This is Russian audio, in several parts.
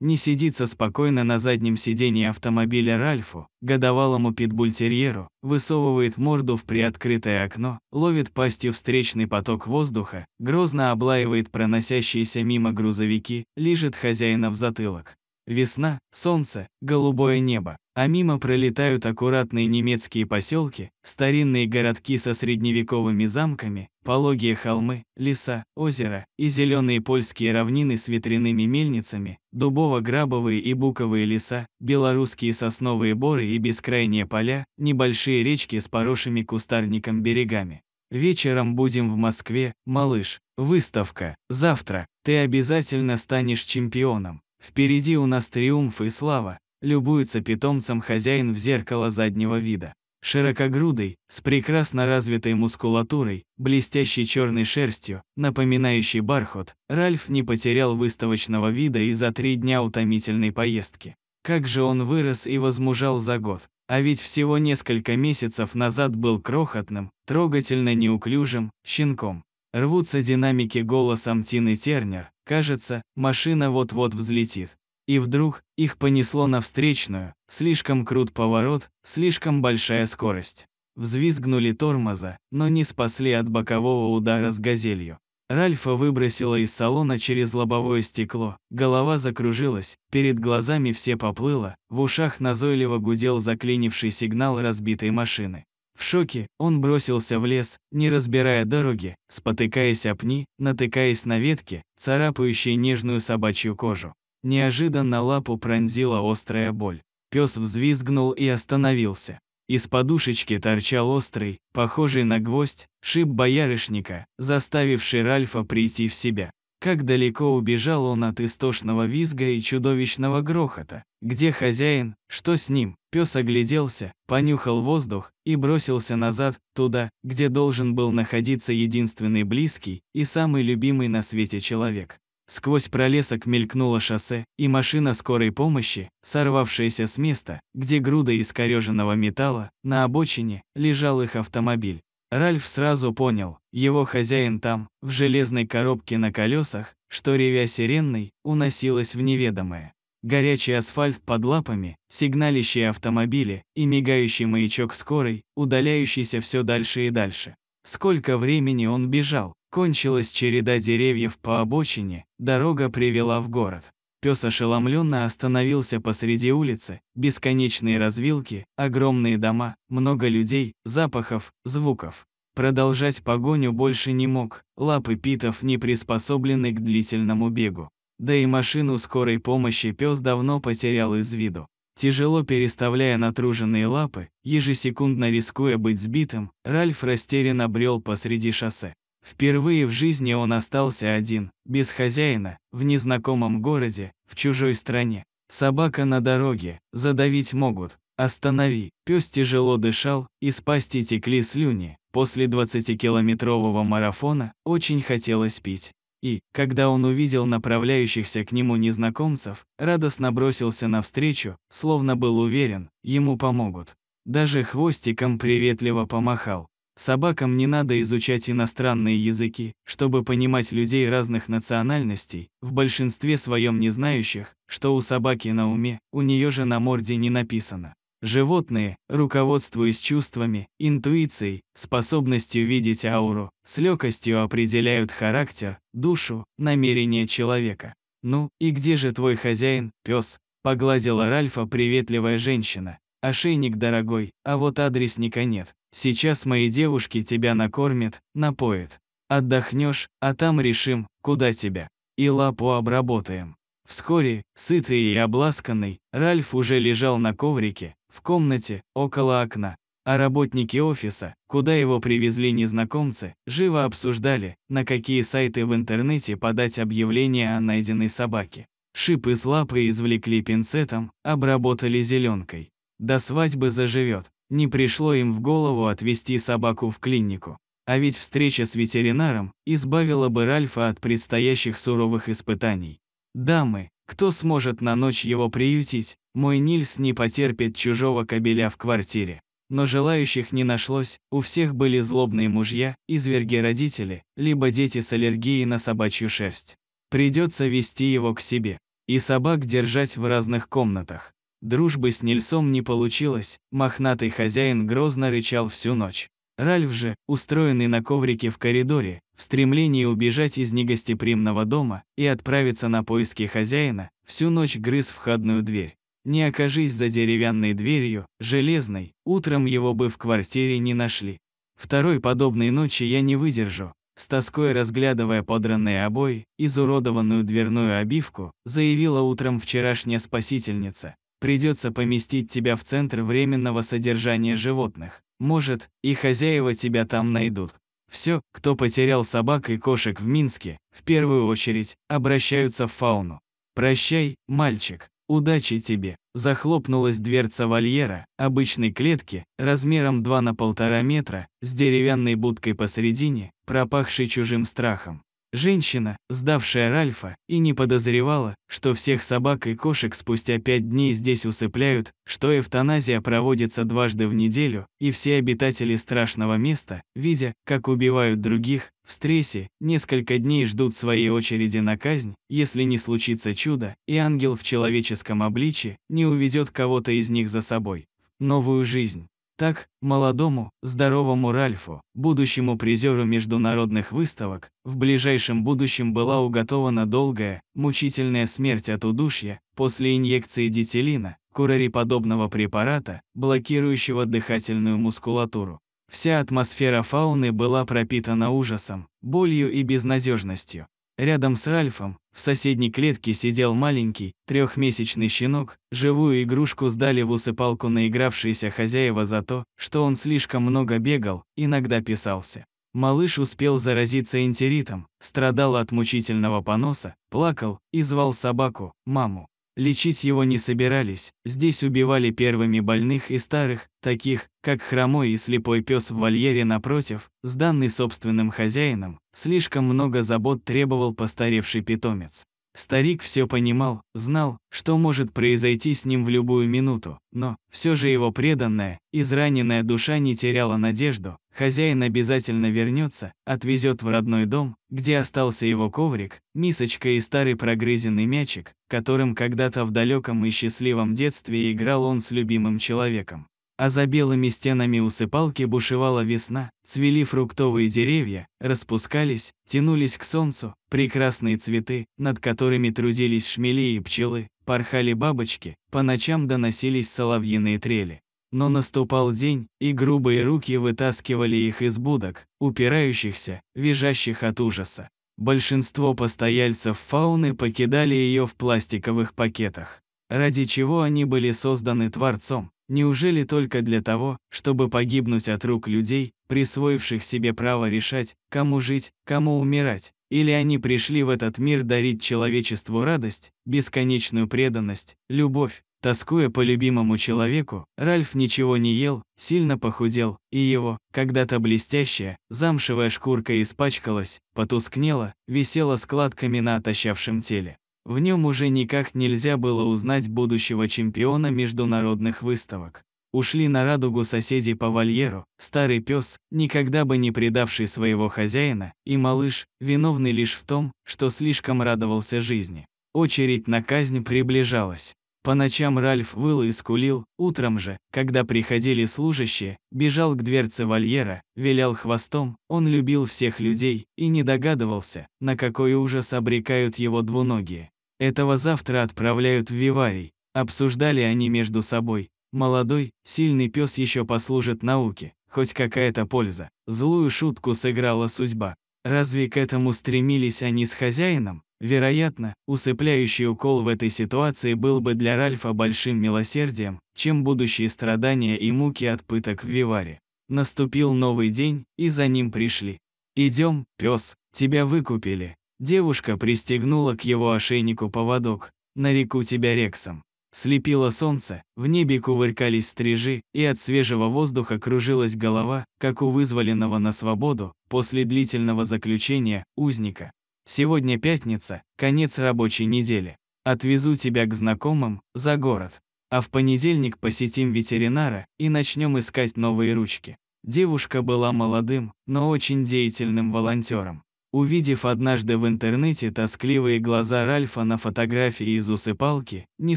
не сидится спокойно на заднем сидении автомобиля Ральфу, годовалому питбультерьеру, высовывает морду в приоткрытое окно, ловит пастью встречный поток воздуха, грозно облаивает проносящиеся мимо грузовики, лижет хозяина в затылок. Весна, солнце, голубое небо, а мимо пролетают аккуратные немецкие поселки, старинные городки со средневековыми замками, пологие холмы, леса, озера и зеленые польские равнины с ветряными мельницами, дубово-грабовые и буковые леса, белорусские сосновые боры и бескрайние поля, небольшие речки с поросшими кустарником берегами. Вечером будем в Москве, малыш, выставка, завтра, ты обязательно станешь чемпионом. Впереди у нас триумф и слава, любуется питомцем хозяин в зеркало заднего вида. Широкогрудый, с прекрасно развитой мускулатурой, блестящей черной шерстью, напоминающий бархат, Ральф не потерял выставочного вида и за три дня утомительной поездки. Как же он вырос и возмужал за год. А ведь всего несколько месяцев назад был крохотным, трогательно неуклюжим, щенком. Рвутся динамики голосом Тины Тернер, Кажется, машина вот-вот взлетит. И вдруг их понесло на встречную, слишком крут поворот, слишком большая скорость. Взвизгнули тормоза, но не спасли от бокового удара с газелью. Ральфа выбросило из салона через лобовое стекло, голова закружилась, перед глазами все поплыло, в ушах назойливо гудел заклинивший сигнал разбитой машины. В шоке он бросился в лес, не разбирая дороги, спотыкаясь о пни, натыкаясь на ветки, царапающие нежную собачью кожу. Неожиданно лапу пронзила острая боль. Пес взвизгнул и остановился. Из подушечки торчал острый, похожий на гвоздь, шип боярышника, заставивший Ральфа прийти в себя. Как далеко убежал он от истошного визга и чудовищного грохота. Где хозяин? Что с ним? Пес огляделся, понюхал воздух и бросился назад, туда, где должен был находиться единственный близкий и самый любимый на свете человек. Сквозь пролесок мелькнуло шоссе, и машина скорой помощи, сорвавшаяся с места, где груда искореженного металла, на обочине, лежал их автомобиль. Ральф сразу понял, его хозяин там, в железной коробке на колесах, что ревя сиренной, уносилась в неведомое. Горячий асфальт под лапами, сигналящие автомобили и мигающий маячок скорой, удаляющийся все дальше и дальше. Сколько времени он бежал, кончилась череда деревьев по обочине, дорога привела в город. Пес ошеломленно остановился посреди улицы, бесконечные развилки, огромные дома, много людей, запахов, звуков. Продолжать погоню больше не мог, лапы питов не приспособлены к длительному бегу. Да и машину скорой помощи пес давно потерял из виду. Тяжело переставляя натруженные лапы, ежесекундно рискуя быть сбитым, Ральф растерянно брел посреди шоссе. Впервые в жизни он остался один, без хозяина, в незнакомом городе, в чужой стране. Собака на дороге, задавить могут. Останови. Пес тяжело дышал, из пасти текли слюни. После 20-километрового марафона очень хотелось пить и, когда он увидел направляющихся к нему незнакомцев, радостно бросился навстречу, словно был уверен, ему помогут. Даже хвостиком приветливо помахал. Собакам не надо изучать иностранные языки, чтобы понимать людей разных национальностей, в большинстве своем не знающих, что у собаки на уме, у нее же на морде не написано. Животные, руководствуясь чувствами, интуицией, способностью видеть ауру, с легкостью определяют характер, душу, намерение человека. «Ну, и где же твой хозяин, пес? погладила Ральфа приветливая женщина. «Ошейник дорогой, а вот адресника нет. Сейчас мои девушки тебя накормят, напоят. Отдохнешь, а там решим, куда тебя. И лапу обработаем». Вскоре, сытый и обласканный, Ральф уже лежал на коврике, в комнате, около окна. А работники офиса, куда его привезли незнакомцы, живо обсуждали, на какие сайты в интернете подать объявление о найденной собаке. Шип из лапы извлекли пинцетом, обработали зеленкой. До свадьбы заживет. Не пришло им в голову отвезти собаку в клинику. А ведь встреча с ветеринаром избавила бы Ральфа от предстоящих суровых испытаний. Дамы, кто сможет на ночь его приютить? Мой Нильс не потерпит чужого кобеля в квартире. Но желающих не нашлось, у всех были злобные мужья, изверги-родители, либо дети с аллергией на собачью шерсть. Придется вести его к себе. И собак держать в разных комнатах. Дружбы с Нильсом не получилось, мохнатый хозяин грозно рычал всю ночь. Ральф же, устроенный на коврике в коридоре, в стремлении убежать из негостеприимного дома и отправиться на поиски хозяина, всю ночь грыз входную дверь. Не окажись за деревянной дверью, железной, утром его бы в квартире не нашли. Второй подобной ночи я не выдержу. С тоской разглядывая подранные обои, изуродованную дверную обивку, заявила утром вчерашняя спасительница. Придется поместить тебя в центр временного содержания животных. Может, и хозяева тебя там найдут. Все, кто потерял собак и кошек в Минске, в первую очередь обращаются в фауну. «Прощай, мальчик, удачи тебе!» Захлопнулась дверца вольера, обычной клетки, размером 2 на полтора метра, с деревянной будкой посередине, пропахшей чужим страхом. Женщина, сдавшая Ральфа, и не подозревала, что всех собак и кошек спустя пять дней здесь усыпляют, что эвтаназия проводится дважды в неделю, и все обитатели страшного места, видя, как убивают других, в стрессе, несколько дней ждут своей очереди на казнь, если не случится чудо, и ангел в человеческом обличье не уведет кого-то из них за собой. Новую жизнь. Так, молодому, здоровому Ральфу, будущему призеру международных выставок, в ближайшем будущем была уготована долгая, мучительная смерть от удушья после инъекции дитилина, курариподобного препарата, блокирующего дыхательную мускулатуру. Вся атмосфера фауны была пропитана ужасом, болью и безнадежностью. Рядом с Ральфом в соседней клетке сидел маленький, трехмесячный щенок, живую игрушку сдали в усыпалку наигравшиеся хозяева за то, что он слишком много бегал, иногда писался. Малыш успел заразиться энтеритом, страдал от мучительного поноса, плакал и звал собаку, маму. Лечить его не собирались, здесь убивали первыми больных и старых, таких, как хромой и слепой пес в вольере напротив, сданный собственным хозяином, слишком много забот требовал постаревший питомец. Старик все понимал, знал, что может произойти с ним в любую минуту, но все же его преданная, израненная душа не теряла надежду. Хозяин обязательно вернется, отвезет в родной дом, где остался его коврик, мисочка и старый прогрызенный мячик, которым когда-то в далеком и счастливом детстве играл он с любимым человеком а за белыми стенами усыпалки бушевала весна, цвели фруктовые деревья, распускались, тянулись к солнцу, прекрасные цветы, над которыми трудились шмели и пчелы, порхали бабочки, по ночам доносились соловьиные трели. Но наступал день, и грубые руки вытаскивали их из будок, упирающихся, визжащих от ужаса. Большинство постояльцев фауны покидали ее в пластиковых пакетах, ради чего они были созданы Творцом, Неужели только для того, чтобы погибнуть от рук людей, присвоивших себе право решать, кому жить, кому умирать? Или они пришли в этот мир дарить человечеству радость, бесконечную преданность, любовь? Тоскуя по любимому человеку, Ральф ничего не ел, сильно похудел, и его, когда-то блестящая, замшевая шкурка испачкалась, потускнела, висела складками на отощавшем теле. В нем уже никак нельзя было узнать будущего чемпиона международных выставок. Ушли на радугу соседи по вольеру, старый пес, никогда бы не предавший своего хозяина, и малыш, виновный лишь в том, что слишком радовался жизни. Очередь на казнь приближалась. По ночам Ральф выл и скулил, утром же, когда приходили служащие, бежал к дверце вольера, вилял хвостом, он любил всех людей и не догадывался, на какой ужас обрекают его двуногие. Этого завтра отправляют в Виварий. Обсуждали они между собой. Молодой, сильный пес еще послужит науке. Хоть какая-то польза. Злую шутку сыграла судьба. Разве к этому стремились они с хозяином? Вероятно, усыпляющий укол в этой ситуации был бы для Ральфа большим милосердием, чем будущие страдания и муки от пыток в Виваре. Наступил новый день, и за ним пришли. «Идем, пес, тебя выкупили», Девушка пристегнула к его ошейнику поводок, нареку тебя Рексом. Слепило солнце, в небе кувыркались стрижи, и от свежего воздуха кружилась голова, как у вызволенного на свободу, после длительного заключения, узника. Сегодня пятница, конец рабочей недели. Отвезу тебя к знакомым, за город. А в понедельник посетим ветеринара и начнем искать новые ручки. Девушка была молодым, но очень деятельным волонтером. Увидев однажды в интернете тоскливые глаза Ральфа на фотографии из усыпалки, не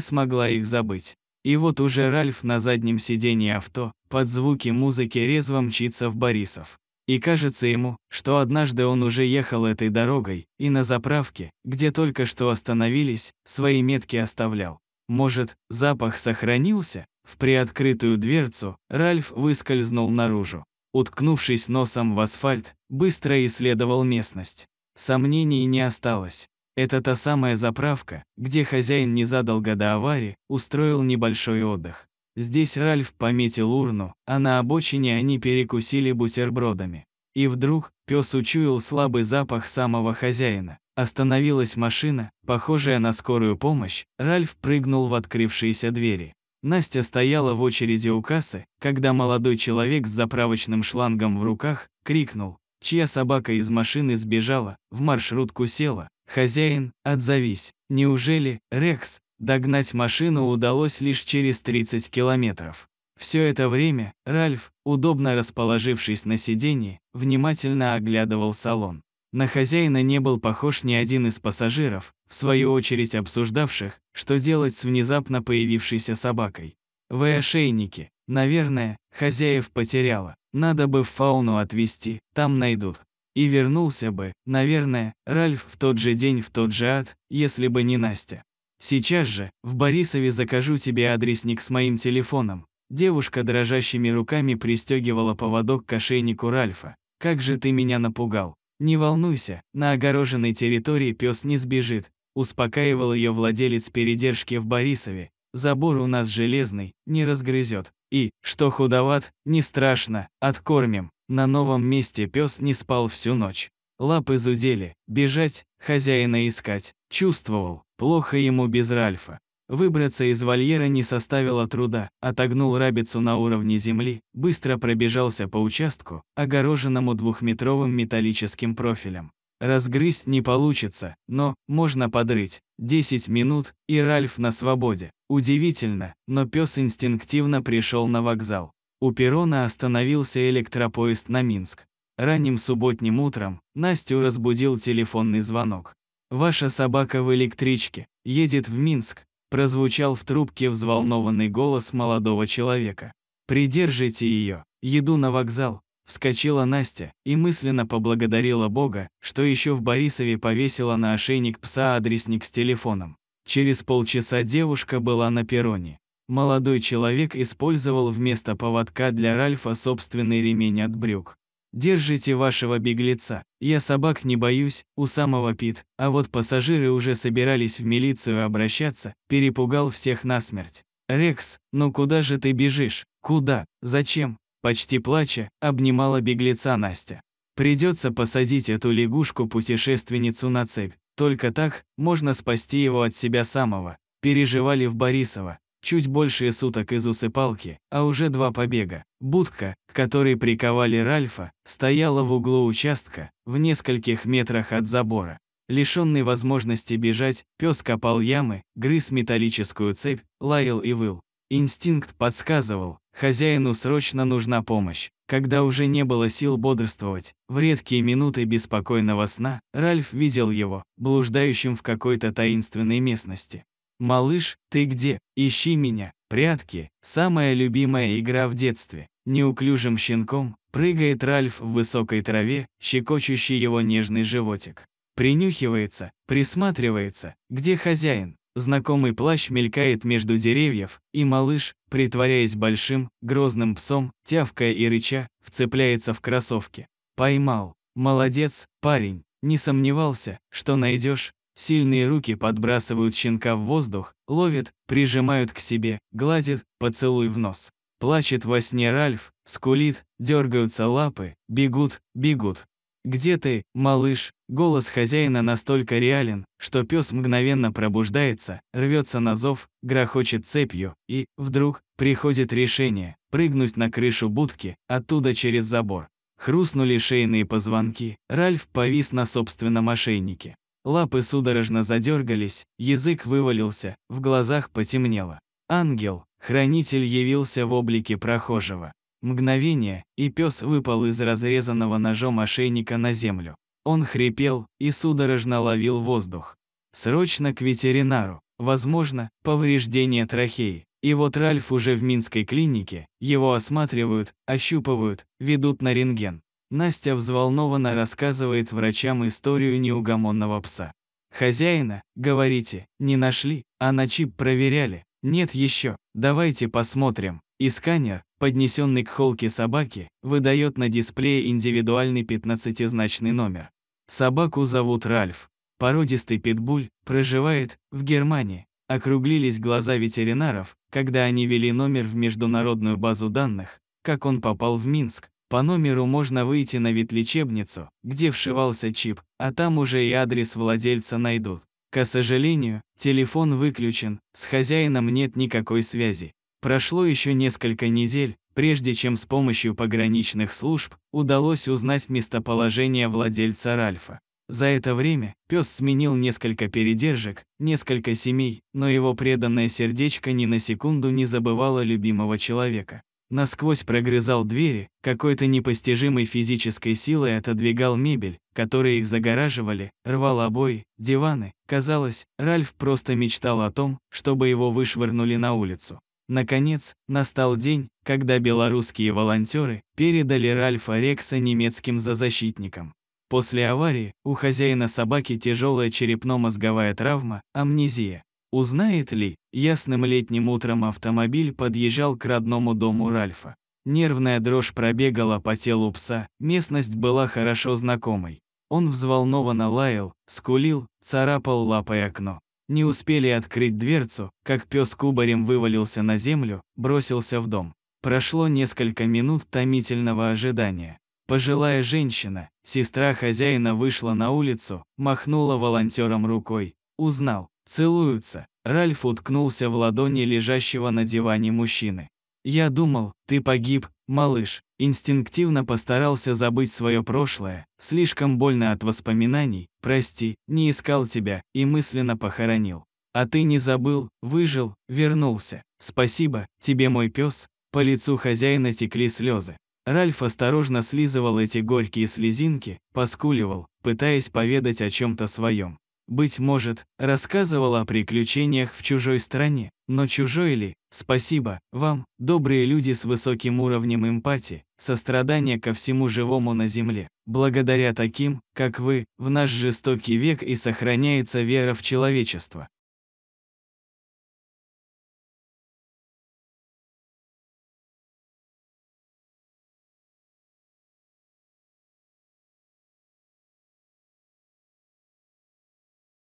смогла их забыть. И вот уже Ральф на заднем сидении авто, под звуки музыки резво мчится в Борисов. И кажется ему, что однажды он уже ехал этой дорогой, и на заправке, где только что остановились, свои метки оставлял. Может, запах сохранился? В приоткрытую дверцу Ральф выскользнул наружу уткнувшись носом в асфальт, быстро исследовал местность. Сомнений не осталось. Это та самая заправка, где хозяин незадолго до аварии устроил небольшой отдых. Здесь Ральф пометил урну, а на обочине они перекусили бутербродами. И вдруг пес учуял слабый запах самого хозяина. Остановилась машина, похожая на скорую помощь, Ральф прыгнул в открывшиеся двери. Настя стояла в очереди у кассы, когда молодой человек с заправочным шлангом в руках крикнул, чья собака из машины сбежала, в маршрутку села. «Хозяин, отзовись! Неужели, Рекс, догнать машину удалось лишь через 30 километров?» Все это время Ральф, удобно расположившись на сиденье, внимательно оглядывал салон. На хозяина не был похож ни один из пассажиров, в свою очередь обсуждавших, что делать с внезапно появившейся собакой. Вы ошейники, наверное, хозяев потеряла. Надо бы в фауну отвезти, там найдут. И вернулся бы, наверное, Ральф в тот же день в тот же ад, если бы не Настя. Сейчас же, в Борисове закажу тебе адресник с моим телефоном. Девушка дрожащими руками пристегивала поводок к ошейнику Ральфа. Как же ты меня напугал. Не волнуйся, на огороженной территории пес не сбежит, Успокаивал ее владелец передержки в Борисове. Забор у нас железный, не разгрызет. И, что худоват, не страшно, откормим. На новом месте пес не спал всю ночь. Лапы зудели, бежать, хозяина искать. Чувствовал, плохо ему без Ральфа. Выбраться из вольера не составило труда, отогнул рабицу на уровне земли, быстро пробежался по участку, огороженному двухметровым металлическим профилем. Разгрызть не получится, но можно подрыть. 10 минут, и Ральф на свободе. Удивительно, но пес инстинктивно пришел на вокзал. У перона остановился электропоезд на Минск. Ранним субботним утром Настю разбудил телефонный звонок. «Ваша собака в электричке, едет в Минск», прозвучал в трубке взволнованный голос молодого человека. «Придержите ее, еду на вокзал, Вскочила Настя и мысленно поблагодарила Бога, что еще в Борисове повесила на ошейник пса адресник с телефоном. Через полчаса девушка была на перроне. Молодой человек использовал вместо поводка для Ральфа собственный ремень от брюк. «Держите вашего беглеца. Я собак не боюсь, у самого Пит, а вот пассажиры уже собирались в милицию обращаться, перепугал всех насмерть. Рекс, ну куда же ты бежишь? Куда? Зачем? Почти плача, обнимала беглеца Настя. Придется посадить эту лягушку-путешественницу на цепь. Только так можно спасти его от себя самого. Переживали в Борисово. Чуть больше суток из усыпалки, а уже два побега. Будка, к которой приковали Ральфа, стояла в углу участка, в нескольких метрах от забора. Лишенный возможности бежать, пес копал ямы, грыз металлическую цепь, лаял и выл. Инстинкт подсказывал, Хозяину срочно нужна помощь. Когда уже не было сил бодрствовать, в редкие минуты беспокойного сна Ральф видел его, блуждающим в какой-то таинственной местности. «Малыш, ты где? Ищи меня!» Прятки – самая любимая игра в детстве. Неуклюжим щенком прыгает Ральф в высокой траве, щекочущий его нежный животик. Принюхивается, присматривается, где хозяин, Знакомый плащ мелькает между деревьев, и малыш, притворяясь большим, грозным псом, тявкая и рыча, вцепляется в кроссовки. Поймал. Молодец, парень. Не сомневался, что найдешь. Сильные руки подбрасывают щенка в воздух, ловят, прижимают к себе, гладят, поцелуй в нос. Плачет во сне Ральф, скулит, дергаются лапы, бегут, бегут. «Где ты, малыш?» Голос хозяина настолько реален, что пес мгновенно пробуждается, рвется на зов, грохочет цепью, и, вдруг, приходит решение – прыгнуть на крышу будки, оттуда через забор. Хрустнули шейные позвонки, Ральф повис на собственном ошейнике. Лапы судорожно задергались, язык вывалился, в глазах потемнело. Ангел, хранитель явился в облике прохожего. Мгновение, и пес выпал из разрезанного ножом ошейника на землю. Он хрипел и судорожно ловил воздух. Срочно к ветеринару. Возможно, повреждение трахеи. И вот Ральф уже в Минской клинике, его осматривают, ощупывают, ведут на рентген. Настя взволнованно рассказывает врачам историю неугомонного пса. «Хозяина, говорите, не нашли, а на чип проверяли. Нет еще, давайте посмотрим». И сканер, поднесенный к холке собаки, выдает на дисплее индивидуальный 15-значный номер. Собаку зовут Ральф. Породистый питбуль проживает в Германии. Округлились глаза ветеринаров, когда они вели номер в международную базу данных, как он попал в Минск. По номеру можно выйти на ветлечебницу, где вшивался чип, а там уже и адрес владельца найдут. К сожалению, телефон выключен, с хозяином нет никакой связи. Прошло еще несколько недель, прежде чем с помощью пограничных служб удалось узнать местоположение владельца Ральфа. За это время пес сменил несколько передержек, несколько семей, но его преданное сердечко ни на секунду не забывало любимого человека. Насквозь прогрызал двери, какой-то непостижимой физической силой отодвигал мебель, которые их загораживали, рвал обои, диваны. Казалось, Ральф просто мечтал о том, чтобы его вышвырнули на улицу. Наконец, настал день, когда белорусские волонтеры передали Ральфа Рекса немецким зоозащитникам. После аварии у хозяина собаки тяжелая черепно-мозговая травма, амнезия. Узнает ли, ясным летним утром автомобиль подъезжал к родному дому Ральфа. Нервная дрожь пробегала по телу пса, местность была хорошо знакомой. Он взволнованно лаял, скулил, царапал лапой окно. Не успели открыть дверцу, как пес кубарем вывалился на землю, бросился в дом. Прошло несколько минут томительного ожидания. Пожилая женщина, сестра хозяина вышла на улицу, махнула волонтером рукой. Узнал. Целуются. Ральф уткнулся в ладони лежащего на диване мужчины. Я думал, ты погиб, малыш. Инстинктивно постарался забыть свое прошлое, слишком больно от воспоминаний, прости, не искал тебя и мысленно похоронил. А ты не забыл, выжил, вернулся. Спасибо, тебе мой пес. По лицу хозяина текли слезы. Ральф осторожно слизывал эти горькие слезинки, поскуливал, пытаясь поведать о чем-то своем быть может, рассказывал о приключениях в чужой стране, но чужой ли? Спасибо вам, добрые люди с высоким уровнем эмпатии, сострадания ко всему живому на земле. Благодаря таким, как вы, в наш жестокий век и сохраняется вера в человечество.